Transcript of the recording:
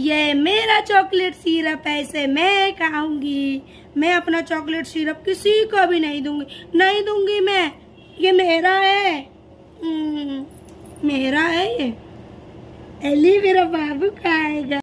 ये मेरा chocolate syrup है इसे मैं खाऊंगी मैं अपना चॉकलेट सिरप किसी को भी नहीं दूंगी नहीं दूंगी मैं ये मेरा है हम्म, मेरा है ये एली मेरा बाबू का